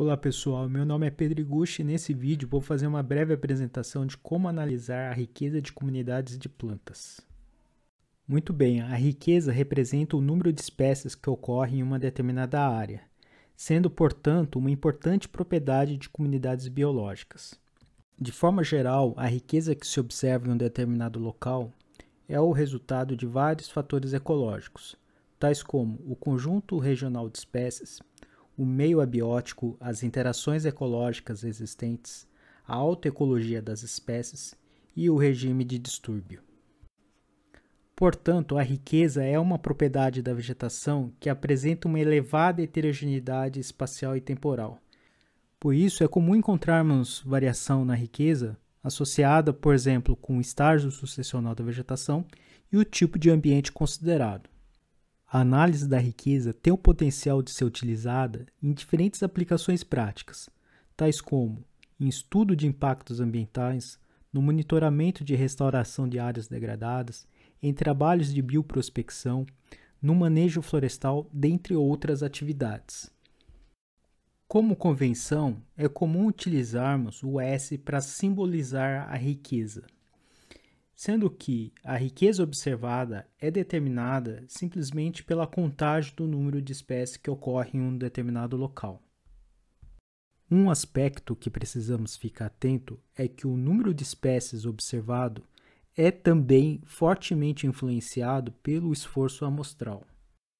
Olá pessoal, meu nome é Pedro Iguchi e nesse vídeo vou fazer uma breve apresentação de como analisar a riqueza de comunidades de plantas. Muito bem, a riqueza representa o número de espécies que ocorrem em uma determinada área, sendo, portanto, uma importante propriedade de comunidades biológicas. De forma geral, a riqueza que se observa em um determinado local é o resultado de vários fatores ecológicos, tais como o conjunto regional de espécies, o meio abiótico, as interações ecológicas existentes, a autoecologia das espécies e o regime de distúrbio. Portanto, a riqueza é uma propriedade da vegetação que apresenta uma elevada heterogeneidade espacial e temporal. Por isso, é comum encontrarmos variação na riqueza associada, por exemplo, com o estágio sucessional da vegetação e o tipo de ambiente considerado. A análise da riqueza tem o potencial de ser utilizada em diferentes aplicações práticas, tais como em estudo de impactos ambientais, no monitoramento de restauração de áreas degradadas, em trabalhos de bioprospecção, no manejo florestal, dentre outras atividades. Como convenção, é comum utilizarmos o S para simbolizar a riqueza sendo que a riqueza observada é determinada simplesmente pela contagem do número de espécies que ocorre em um determinado local. Um aspecto que precisamos ficar atento é que o número de espécies observado é também fortemente influenciado pelo esforço amostral.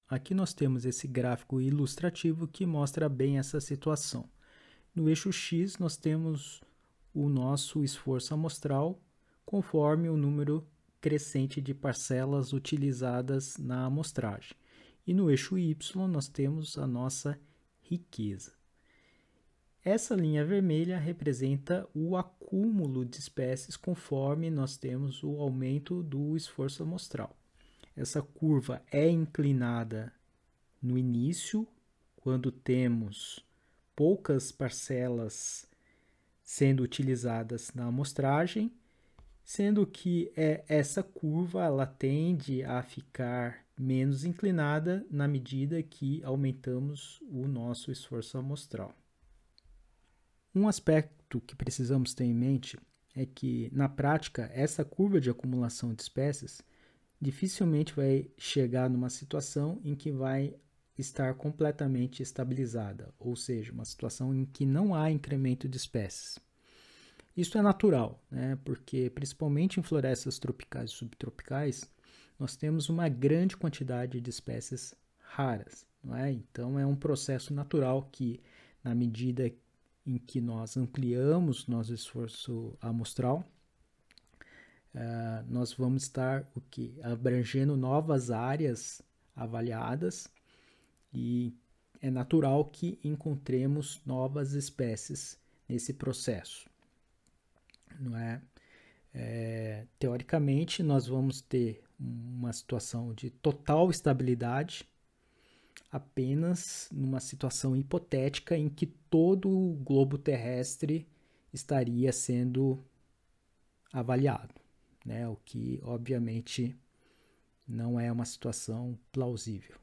Aqui nós temos esse gráfico ilustrativo que mostra bem essa situação. No eixo X, nós temos o nosso esforço amostral conforme o número crescente de parcelas utilizadas na amostragem. E no eixo Y nós temos a nossa riqueza. Essa linha vermelha representa o acúmulo de espécies conforme nós temos o aumento do esforço amostral. Essa curva é inclinada no início, quando temos poucas parcelas sendo utilizadas na amostragem, sendo que é, essa curva ela tende a ficar menos inclinada na medida que aumentamos o nosso esforço amostral. Um aspecto que precisamos ter em mente é que, na prática, essa curva de acumulação de espécies dificilmente vai chegar numa situação em que vai estar completamente estabilizada, ou seja, uma situação em que não há incremento de espécies. Isso é natural, né? porque principalmente em florestas tropicais e subtropicais, nós temos uma grande quantidade de espécies raras. Não é? Então, é um processo natural que, na medida em que nós ampliamos nosso esforço amostral, uh, nós vamos estar o que abrangendo novas áreas avaliadas e é natural que encontremos novas espécies nesse processo não é? é? Teoricamente, nós vamos ter uma situação de total estabilidade apenas numa situação hipotética em que todo o globo terrestre estaria sendo avaliado, né? O que obviamente não é uma situação plausível.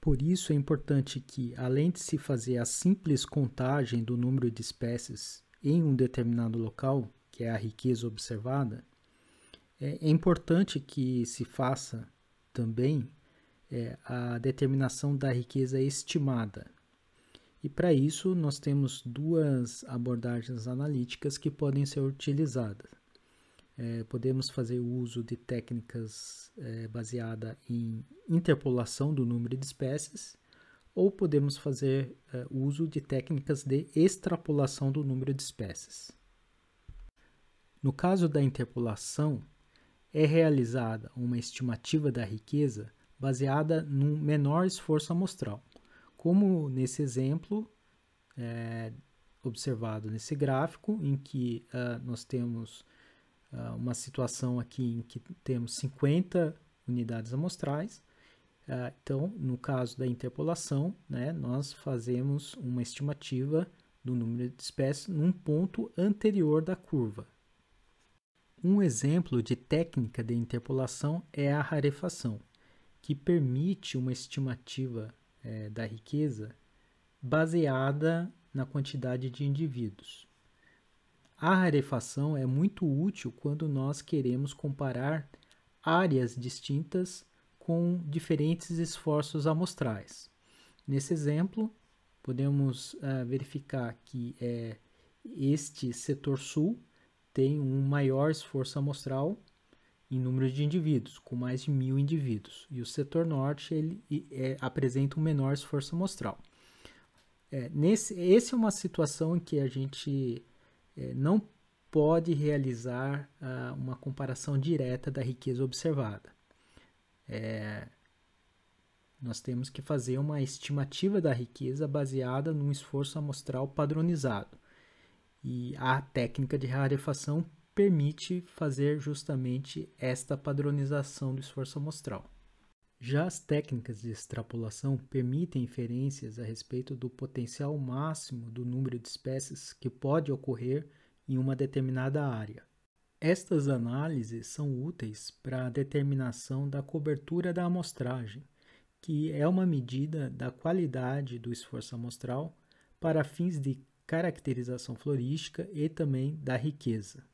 Por isso é importante que, além de se fazer a simples contagem do número de espécies em um determinado local, que é a riqueza observada, é, é importante que se faça também é, a determinação da riqueza estimada. E para isso, nós temos duas abordagens analíticas que podem ser utilizadas. É, podemos fazer uso de técnicas é, baseada em interpolação do número de espécies ou podemos fazer é, uso de técnicas de extrapolação do número de espécies. No caso da interpolação, é realizada uma estimativa da riqueza baseada num menor esforço amostral, como nesse exemplo é, observado nesse gráfico, em que uh, nós temos uh, uma situação aqui em que temos 50 unidades amostrais, ah, então, no caso da interpolação, né, nós fazemos uma estimativa do número de espécies num ponto anterior da curva. Um exemplo de técnica de interpolação é a rarefação, que permite uma estimativa é, da riqueza baseada na quantidade de indivíduos. A rarefação é muito útil quando nós queremos comparar áreas distintas com diferentes esforços amostrais. Nesse exemplo, podemos uh, verificar que é, este setor sul tem um maior esforço amostral em número de indivíduos, com mais de mil indivíduos, e o setor norte ele, é, apresenta um menor esforço amostral. É, nesse, essa é uma situação em que a gente é, não pode realizar uh, uma comparação direta da riqueza observada. É, nós temos que fazer uma estimativa da riqueza baseada num esforço amostral padronizado. E a técnica de rarefação permite fazer justamente esta padronização do esforço amostral. Já as técnicas de extrapolação permitem inferências a respeito do potencial máximo do número de espécies que pode ocorrer em uma determinada área. Estas análises são úteis para a determinação da cobertura da amostragem, que é uma medida da qualidade do esforço amostral para fins de caracterização florística e também da riqueza.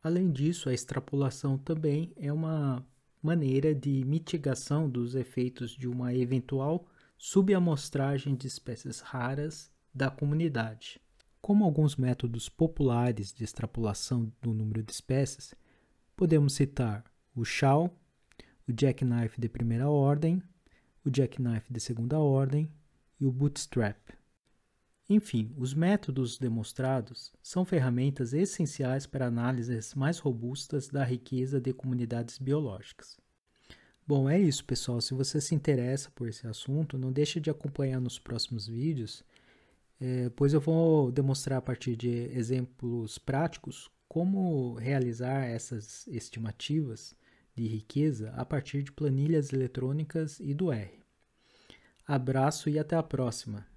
Além disso, a extrapolação também é uma maneira de mitigação dos efeitos de uma eventual subamostragem de espécies raras da comunidade. Como alguns métodos populares de extrapolação do número de espécies, podemos citar o Shaw, o jackknife de primeira ordem, o jackknife de segunda ordem e o bootstrap. Enfim, os métodos demonstrados são ferramentas essenciais para análises mais robustas da riqueza de comunidades biológicas. Bom, é isso, pessoal. Se você se interessa por esse assunto, não deixe de acompanhar nos próximos vídeos é, pois eu vou demonstrar a partir de exemplos práticos como realizar essas estimativas de riqueza a partir de planilhas eletrônicas e do R. Abraço e até a próxima!